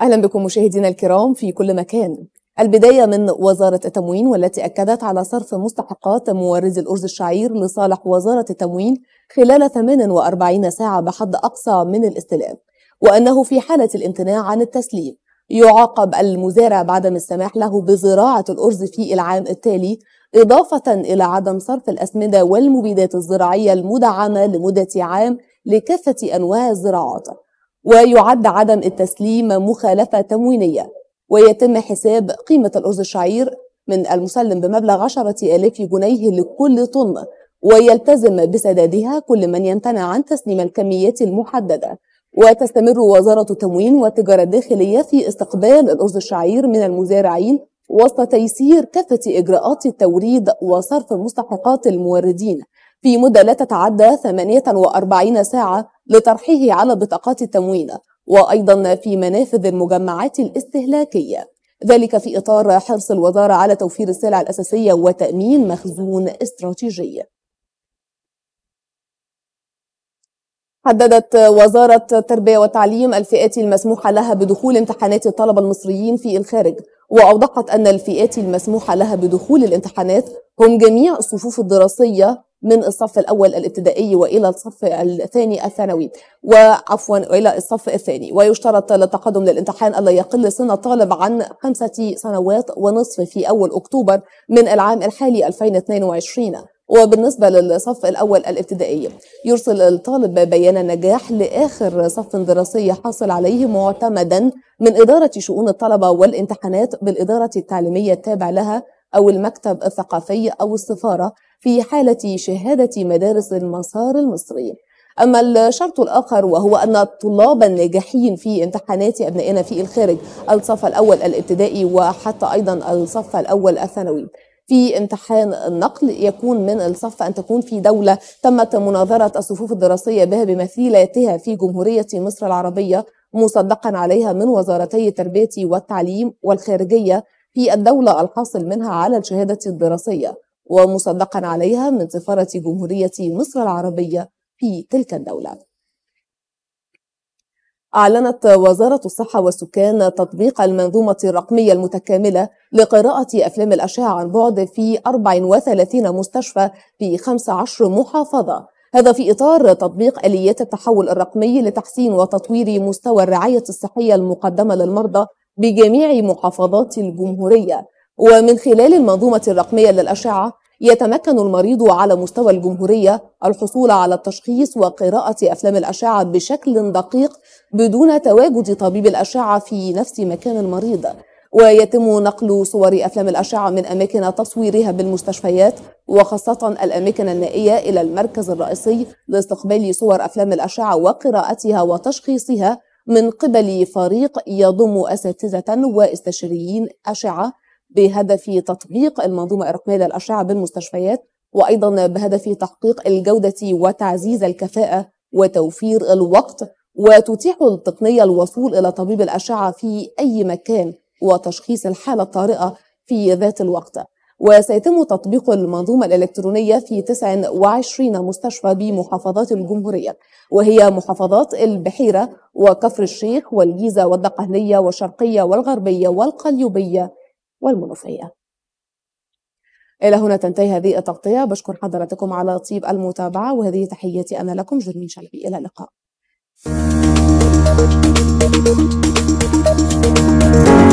أهلا بكم مشاهدينا الكرام في كل مكان البداية من وزارة التموين والتي أكدت على صرف مستحقات مورد الأرز الشعير لصالح وزارة التموين خلال 48 ساعة بحد أقصى من الاستلام وأنه في حالة الامتناع عن التسليم يعاقب المزارع بعدم السماح له بزراعة الأرز في العام التالي إضافة إلى عدم صرف الأسمدة والمبيدات الزراعية المدعمة لمدة عام لكافة أنواع الزراعات ويعد عدم التسليم مخالفة تموينية ويتم حساب قيمة الأرز الشعير من المسلم بمبلغ عشرة آلاف جنيه لكل طن ويلتزم بسدادها كل من يمتنع عن تسليم الكميات المحددة وتستمر وزارة التموين والتجارة الداخلية في استقبال الأرز الشعير من المزارعين وسط تيسير كافة إجراءات التوريد وصرف مستحقات الموردين في مدة لا تتعدى 48 ساعة لطرحه على بطاقات التموين وأيضا في منافذ المجمعات الاستهلاكية ذلك في إطار حرص الوزارة على توفير السلع الأساسية وتأمين مخزون استراتيجي حددت وزارة التربية والتعليم الفئات المسموحة لها بدخول امتحانات الطلبة المصريين في الخارج وأوضحت أن الفئات المسموحة لها بدخول الامتحانات هم جميع الصفوف الدراسية من الصف الأول الابتدائي وإلى الصف الثاني الثانوي وعفوا إلى الصف الثاني ويشترط للتقدم للامتحان ألا يقل سن الطالب عن خمسة سنوات ونصف في أول أكتوبر من العام الحالي 2022 وبالنسبة للصف الأول الابتدائي يرسل الطالب بيان نجاح لآخر صف دراسي حاصل عليه معتمدا من إدارة شؤون الطلبة والامتحانات بالإدارة التعليمية التابع لها أو المكتب الثقافي أو السفارة في حالة شهادة مدارس المسار المصري أما الشرط الآخر وهو أن الطلاب الناجحين في امتحانات أبنائنا في الخارج الصف الأول الابتدائي وحتى أيضا الصف الأول الثانوي في امتحان النقل يكون من الصف أن تكون في دولة تمت مناظرة الصفوف الدراسية بها بمثيلاتها في جمهورية مصر العربية مصدقا عليها من وزارتي التربية والتعليم والخارجية في الدولة الحاصل منها على الشهادة الدراسية ومصدقا عليها من سفارة جمهورية مصر العربية في تلك الدولة أعلنت وزارة الصحة والسكان تطبيق المنظومة الرقمية المتكاملة لقراءة أفلام الأشعة عن بعد في 34 مستشفى في 15 محافظة هذا في إطار تطبيق آليات التحول الرقمي لتحسين وتطوير مستوى الرعاية الصحية المقدمة للمرضى بجميع محافظات الجمهورية ومن خلال المنظومة الرقمية للأشعة يتمكن المريض على مستوى الجمهورية الحصول على التشخيص وقراءة أفلام الأشعة بشكل دقيق بدون تواجد طبيب الأشعة في نفس مكان المريض ويتم نقل صور أفلام الأشعة من أماكن تصويرها بالمستشفيات وخاصة الأماكن النائية إلى المركز الرئيسي لاستقبال صور أفلام الأشعة وقراءتها وتشخيصها من قبل فريق يضم أساتذة واستشاريين أشعة بهدف تطبيق المنظومة الرقمية للأشعة بالمستشفيات وأيضا بهدف تحقيق الجودة وتعزيز الكفاءة وتوفير الوقت وتتيح التقنية الوصول إلى طبيب الأشعة في أي مكان وتشخيص الحالة الطارئة في ذات الوقت وسيتم تطبيق المنظومة الإلكترونية في 29 مستشفى بمحافظات الجمهورية وهي محافظات البحيرة وكفر الشيخ والجيزة والدقهلية والشرقية والغربية والقليوبية والمنوفيه. إلى هنا تنتهي هذه التغطية بشكر حضراتكم على طيب المتابعة وهذه تحياتي أنا لكم جرمين شلبي إلى اللقاء.